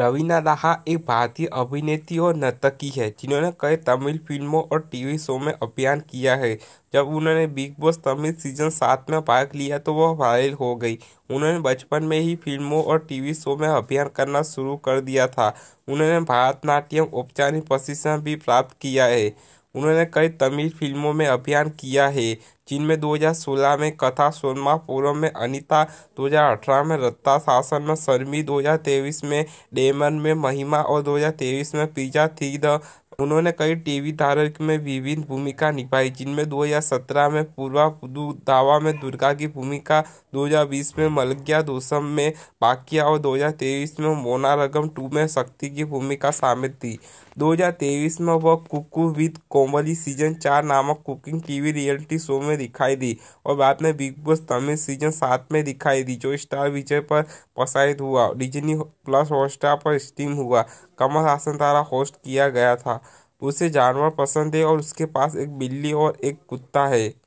रवीना लाहा एक भारतीय अभिनेत्री और नर्तकी है जिन्होंने कई तमिल फिल्मों और टीवी शो में अभियान किया है जब उन्होंने बिग बॉस तमिल सीजन सात में भाग लिया तो वह वायरल हो गई उन्होंने बचपन में ही फिल्मों और टीवी शो में अभियान करना शुरू कर दिया था उन्होंने भारतनाट्यम औपचारिक प्रशिक्षण भी प्राप्त किया है उन्होंने कई तमिल फिल्मों में अभियान किया है जिनमें 2016 में कथा पूर्व में अनिता 2018 में रत्ता शासन में शर्मी 2023 में डेमन में महिमा और 2023 में पिज्जा थी द उन्होंने कई टीवी धारक में विभिन्न भूमिका निभाई जिनमें 2017 में पूर्वा दावा में दुर्गा की भूमिका 2020 में मलग्या दोसम में बाकिया और 2023 में मोना रगम टू में शक्ति की भूमिका शामिल थी 2023 में वह कुकू विद कोमली सीजन चार नामक कुकिंग टीवी रियलिटी शो में दिखाई दी और बाद में बिग बॉस तमिल सीजन सात में दिखाई दी जो स्टार विजय पर प्रसारित हुआ डिजनी प्लस हॉटस्टार पर स्ट्रीम हुआ कमल हासन द्वारा होस्ट किया गया था उसे जानवर पसंद है और उसके पास एक बिल्ली और एक कुत्ता है।